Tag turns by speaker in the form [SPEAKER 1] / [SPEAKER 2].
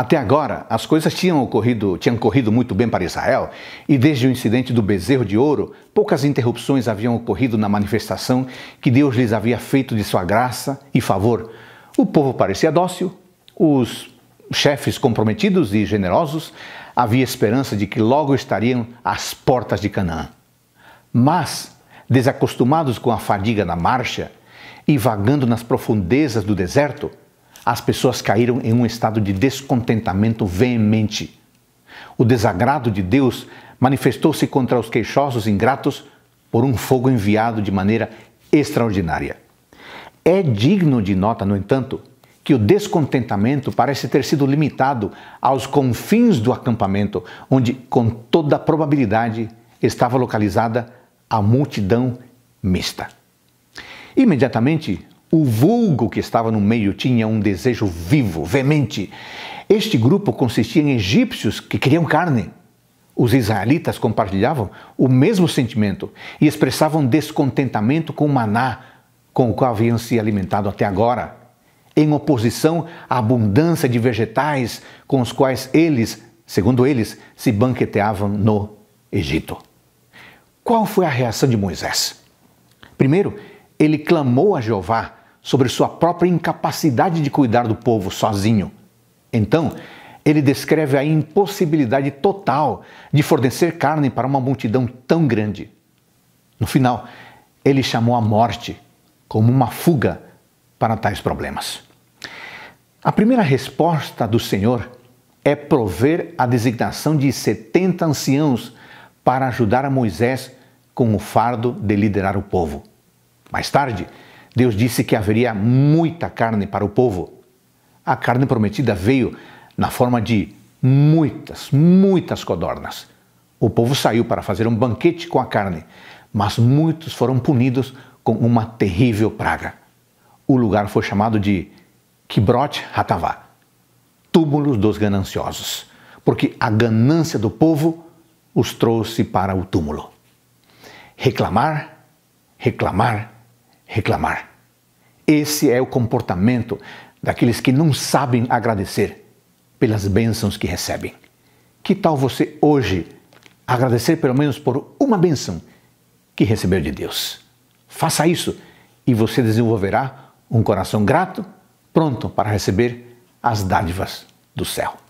[SPEAKER 1] Até agora, as coisas tinham ocorrido, tinham corrido muito bem para Israel, e desde o incidente do bezerro de ouro, poucas interrupções haviam ocorrido na manifestação que Deus lhes havia feito de sua graça e favor. O povo parecia dócil, os chefes comprometidos e generosos, havia esperança de que logo estariam às portas de Canaã. Mas, desacostumados com a fadiga da marcha e vagando nas profundezas do deserto, as pessoas caíram em um estado de descontentamento veemente. O desagrado de Deus manifestou-se contra os queixosos ingratos por um fogo enviado de maneira extraordinária. É digno de nota, no entanto, que o descontentamento parece ter sido limitado aos confins do acampamento, onde, com toda probabilidade, estava localizada a multidão mista. Imediatamente, o vulgo que estava no meio tinha um desejo vivo, veemente. Este grupo consistia em egípcios que queriam carne. Os israelitas compartilhavam o mesmo sentimento e expressavam descontentamento com o maná com o qual haviam se alimentado até agora, em oposição à abundância de vegetais com os quais eles, segundo eles, se banqueteavam no Egito. Qual foi a reação de Moisés? Primeiro, ele clamou a Jeová sobre sua própria incapacidade de cuidar do povo sozinho. Então, ele descreve a impossibilidade total de fornecer carne para uma multidão tão grande. No final, ele chamou a morte como uma fuga para tais problemas. A primeira resposta do Senhor é prover a designação de 70 anciãos para ajudar a Moisés com o fardo de liderar o povo. Mais tarde, Deus disse que haveria muita carne para o povo. A carne prometida veio na forma de muitas, muitas codornas. O povo saiu para fazer um banquete com a carne, mas muitos foram punidos com uma terrível praga. O lugar foi chamado de Kibrot Hatavá, túmulos dos gananciosos, porque a ganância do povo os trouxe para o túmulo. Reclamar, reclamar, reclamar. Esse é o comportamento daqueles que não sabem agradecer pelas bênçãos que recebem. Que tal você hoje agradecer pelo menos por uma bênção que recebeu de Deus? Faça isso e você desenvolverá um coração grato, pronto para receber as dádivas do céu.